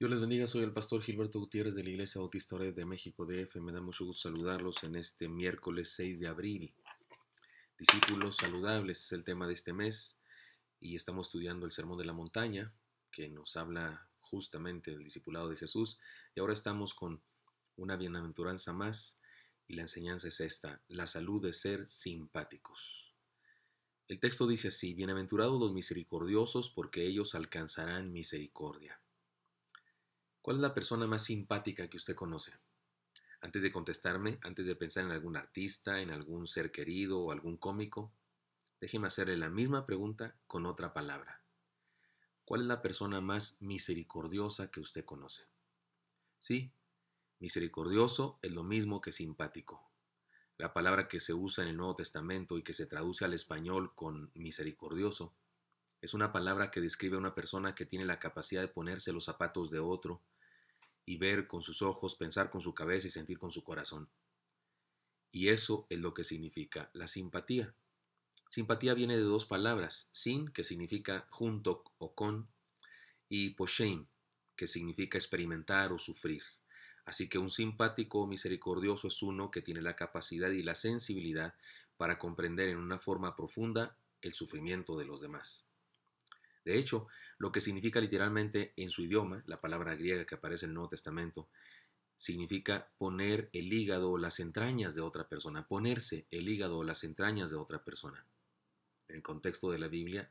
Dios les bendiga, soy el pastor Gilberto Gutiérrez de la Iglesia Bautista Red de México DF. Me da mucho gusto saludarlos en este miércoles 6 de abril. Discípulos saludables es el tema de este mes y estamos estudiando el Sermón de la Montaña que nos habla justamente del discipulado de Jesús y ahora estamos con una bienaventuranza más y la enseñanza es esta, la salud de ser simpáticos. El texto dice así, bienaventurados los misericordiosos porque ellos alcanzarán misericordia. ¿Cuál es la persona más simpática que usted conoce? Antes de contestarme, antes de pensar en algún artista, en algún ser querido o algún cómico, déjeme hacerle la misma pregunta con otra palabra. ¿Cuál es la persona más misericordiosa que usted conoce? Sí, misericordioso es lo mismo que simpático. La palabra que se usa en el Nuevo Testamento y que se traduce al español con misericordioso es una palabra que describe a una persona que tiene la capacidad de ponerse los zapatos de otro, y ver con sus ojos, pensar con su cabeza y sentir con su corazón. Y eso es lo que significa la simpatía. Simpatía viene de dos palabras, sin, que significa junto o con, y posheim, que significa experimentar o sufrir. Así que un simpático misericordioso es uno que tiene la capacidad y la sensibilidad para comprender en una forma profunda el sufrimiento de los demás. De hecho, lo que significa literalmente en su idioma, la palabra griega que aparece en el Nuevo Testamento, significa poner el hígado o las entrañas de otra persona, ponerse el hígado o las entrañas de otra persona. En el contexto de la Biblia,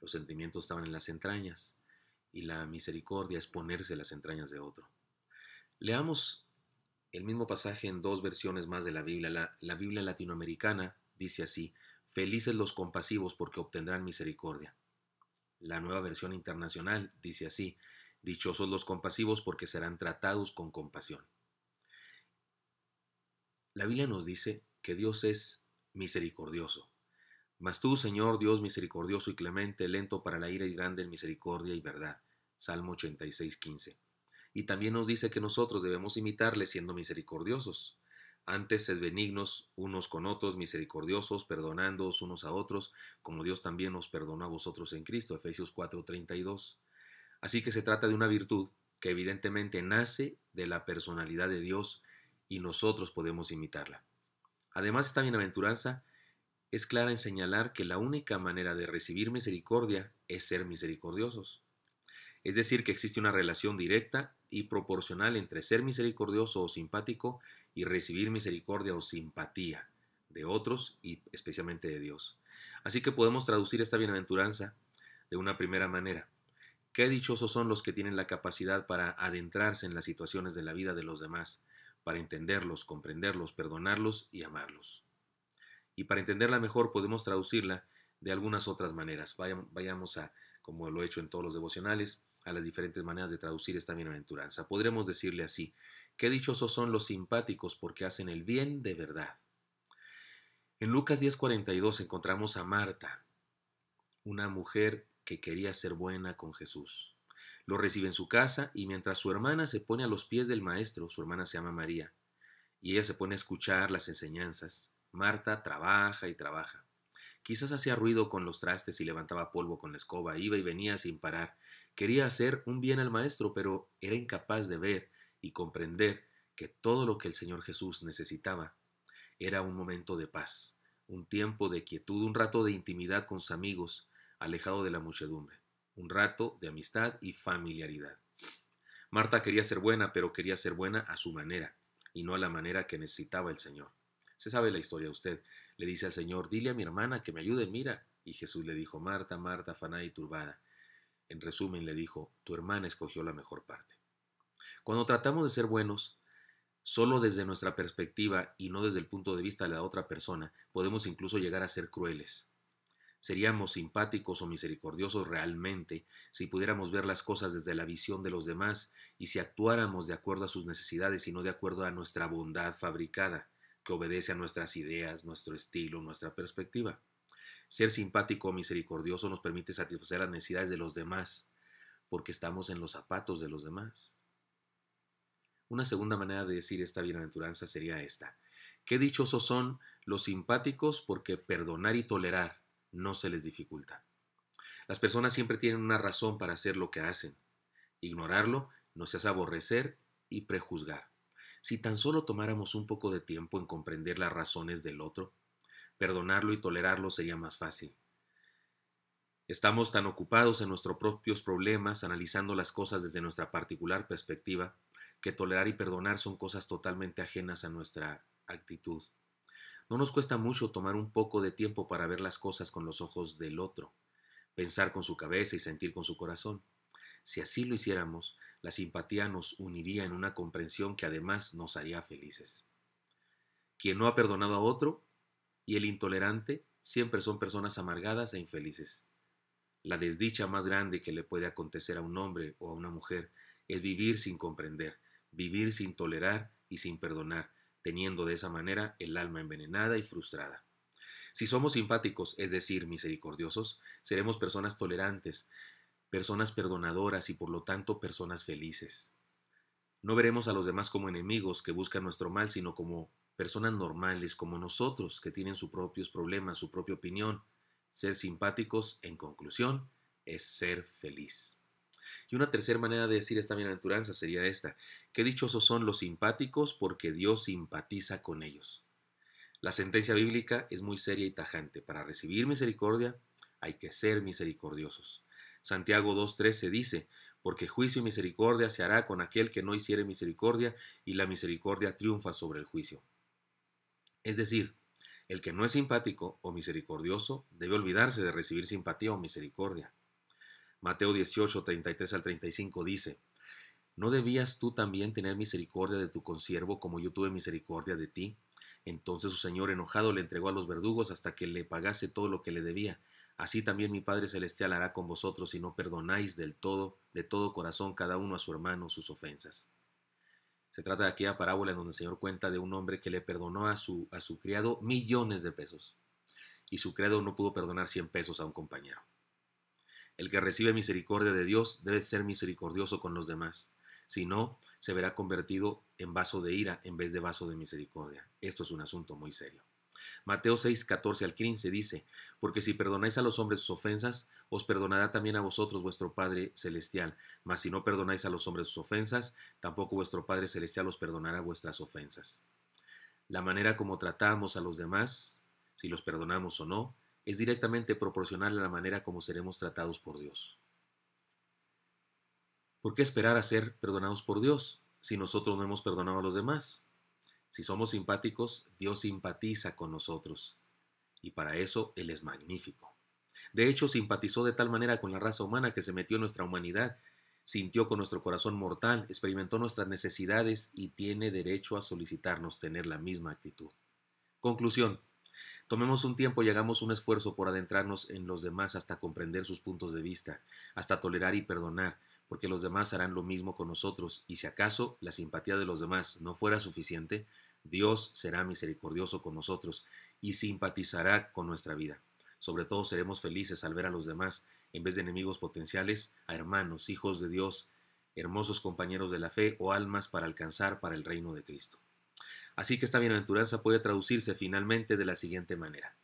los sentimientos estaban en las entrañas y la misericordia es ponerse las entrañas de otro. Leamos el mismo pasaje en dos versiones más de la Biblia. La, la Biblia latinoamericana dice así, felices los compasivos porque obtendrán misericordia la nueva versión internacional dice así, dichosos los compasivos porque serán tratados con compasión. La Biblia nos dice que Dios es misericordioso. Mas tú, Señor Dios misericordioso y clemente, lento para la ira y grande en misericordia y verdad. Salmo 86, 15. Y también nos dice que nosotros debemos imitarle siendo misericordiosos. Antes sed benignos unos con otros, misericordiosos, perdonándoos unos a otros, como Dios también os perdonó a vosotros en Cristo. Efesios 4:32. Así que se trata de una virtud que evidentemente nace de la personalidad de Dios y nosotros podemos imitarla. Además, esta bienaventuranza es clara en señalar que la única manera de recibir misericordia es ser misericordiosos. Es decir, que existe una relación directa y proporcional entre ser misericordioso o simpático y recibir misericordia o simpatía de otros y especialmente de Dios. Así que podemos traducir esta bienaventuranza de una primera manera. Qué dichosos son los que tienen la capacidad para adentrarse en las situaciones de la vida de los demás, para entenderlos, comprenderlos, perdonarlos y amarlos. Y para entenderla mejor podemos traducirla de algunas otras maneras. Vayamos a, como lo he hecho en todos los devocionales, a las diferentes maneras de traducir esta bienaventuranza. Podremos decirle así, Qué dichosos son los simpáticos porque hacen el bien de verdad. En Lucas 10:42 encontramos a Marta, una mujer que quería ser buena con Jesús. Lo recibe en su casa y mientras su hermana se pone a los pies del maestro, su hermana se llama María, y ella se pone a escuchar las enseñanzas, Marta trabaja y trabaja. Quizás hacía ruido con los trastes y levantaba polvo con la escoba, iba y venía sin parar. Quería hacer un bien al maestro, pero era incapaz de ver y comprender que todo lo que el Señor Jesús necesitaba era un momento de paz, un tiempo de quietud, un rato de intimidad con sus amigos, alejado de la muchedumbre, un rato de amistad y familiaridad. Marta quería ser buena, pero quería ser buena a su manera, y no a la manera que necesitaba el Señor. Se sabe la historia usted. Le dice al Señor, dile a mi hermana que me ayude, mira. Y Jesús le dijo, Marta, Marta, afanada y turbada. En resumen, le dijo, tu hermana escogió la mejor parte. Cuando tratamos de ser buenos, solo desde nuestra perspectiva y no desde el punto de vista de la otra persona, podemos incluso llegar a ser crueles. Seríamos simpáticos o misericordiosos realmente si pudiéramos ver las cosas desde la visión de los demás y si actuáramos de acuerdo a sus necesidades y no de acuerdo a nuestra bondad fabricada, que obedece a nuestras ideas, nuestro estilo, nuestra perspectiva. Ser simpático o misericordioso nos permite satisfacer las necesidades de los demás, porque estamos en los zapatos de los demás. Una segunda manera de decir esta bienaventuranza sería esta. Qué dichosos son los simpáticos porque perdonar y tolerar no se les dificulta. Las personas siempre tienen una razón para hacer lo que hacen. Ignorarlo nos hace aborrecer y prejuzgar. Si tan solo tomáramos un poco de tiempo en comprender las razones del otro, perdonarlo y tolerarlo sería más fácil. Estamos tan ocupados en nuestros propios problemas, analizando las cosas desde nuestra particular perspectiva, que tolerar y perdonar son cosas totalmente ajenas a nuestra actitud. No nos cuesta mucho tomar un poco de tiempo para ver las cosas con los ojos del otro, pensar con su cabeza y sentir con su corazón. Si así lo hiciéramos, la simpatía nos uniría en una comprensión que además nos haría felices. Quien no ha perdonado a otro y el intolerante siempre son personas amargadas e infelices. La desdicha más grande que le puede acontecer a un hombre o a una mujer es vivir sin comprender, vivir sin tolerar y sin perdonar, teniendo de esa manera el alma envenenada y frustrada. Si somos simpáticos, es decir, misericordiosos, seremos personas tolerantes, personas perdonadoras y por lo tanto personas felices. No veremos a los demás como enemigos que buscan nuestro mal, sino como personas normales, como nosotros, que tienen sus propios problemas, su propia opinión. Ser simpáticos, en conclusión, es ser feliz. Y una tercera manera de decir esta bienaventuranza sería esta, que dichosos son los simpáticos porque Dios simpatiza con ellos. La sentencia bíblica es muy seria y tajante. Para recibir misericordia hay que ser misericordiosos. Santiago 2.13 dice, porque juicio y misericordia se hará con aquel que no hiciere misericordia, y la misericordia triunfa sobre el juicio. Es decir, el que no es simpático o misericordioso debe olvidarse de recibir simpatía o misericordia. Mateo 18, 33 al 35 dice, ¿No debías tú también tener misericordia de tu consiervo como yo tuve misericordia de ti? Entonces su señor enojado le entregó a los verdugos hasta que le pagase todo lo que le debía. Así también mi Padre Celestial hará con vosotros si no perdonáis del todo, de todo corazón, cada uno a su hermano sus ofensas. Se trata de aquella parábola en donde el Señor cuenta de un hombre que le perdonó a su, a su criado millones de pesos y su criado no pudo perdonar 100 pesos a un compañero. El que recibe misericordia de Dios debe ser misericordioso con los demás. Si no, se verá convertido en vaso de ira en vez de vaso de misericordia. Esto es un asunto muy serio. Mateo 6, 14 al 15 dice, Porque si perdonáis a los hombres sus ofensas, os perdonará también a vosotros vuestro Padre Celestial. Mas si no perdonáis a los hombres sus ofensas, tampoco vuestro Padre Celestial os perdonará vuestras ofensas. La manera como tratamos a los demás, si los perdonamos o no, es directamente proporcional a la manera como seremos tratados por Dios. ¿Por qué esperar a ser perdonados por Dios si nosotros no hemos perdonado a los demás? Si somos simpáticos, Dios simpatiza con nosotros. Y para eso Él es magnífico. De hecho, simpatizó de tal manera con la raza humana que se metió en nuestra humanidad, sintió con nuestro corazón mortal, experimentó nuestras necesidades y tiene derecho a solicitarnos tener la misma actitud. Conclusión. Tomemos un tiempo y hagamos un esfuerzo por adentrarnos en los demás hasta comprender sus puntos de vista, hasta tolerar y perdonar, porque los demás harán lo mismo con nosotros, y si acaso la simpatía de los demás no fuera suficiente, Dios será misericordioso con nosotros y simpatizará con nuestra vida. Sobre todo seremos felices al ver a los demás, en vez de enemigos potenciales, a hermanos, hijos de Dios, hermosos compañeros de la fe o almas para alcanzar para el reino de Cristo. Así que esta bienaventuranza puede traducirse finalmente de la siguiente manera.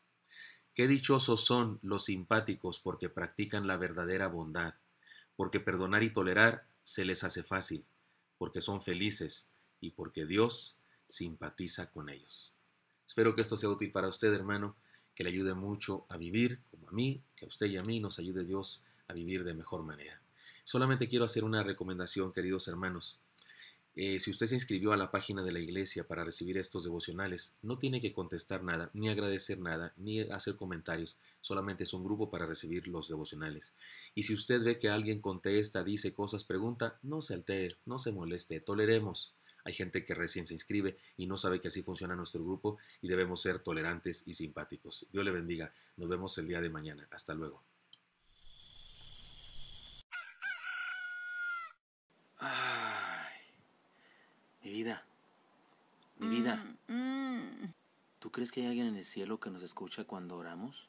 Qué dichosos son los simpáticos porque practican la verdadera bondad, porque perdonar y tolerar se les hace fácil, porque son felices y porque Dios simpatiza con ellos. Espero que esto sea útil para usted, hermano, que le ayude mucho a vivir como a mí, que a usted y a mí nos ayude Dios a vivir de mejor manera. Solamente quiero hacer una recomendación, queridos hermanos. Eh, si usted se inscribió a la página de la iglesia para recibir estos devocionales, no tiene que contestar nada, ni agradecer nada, ni hacer comentarios, solamente es un grupo para recibir los devocionales. Y si usted ve que alguien contesta, dice cosas, pregunta, no se altere, no se moleste, toleremos. Hay gente que recién se inscribe y no sabe que así funciona nuestro grupo y debemos ser tolerantes y simpáticos. Dios le bendiga. Nos vemos el día de mañana. Hasta luego. Ah. Mi vida, mi vida. Mm, mm. ¿Tú crees que hay alguien en el cielo que nos escucha cuando oramos?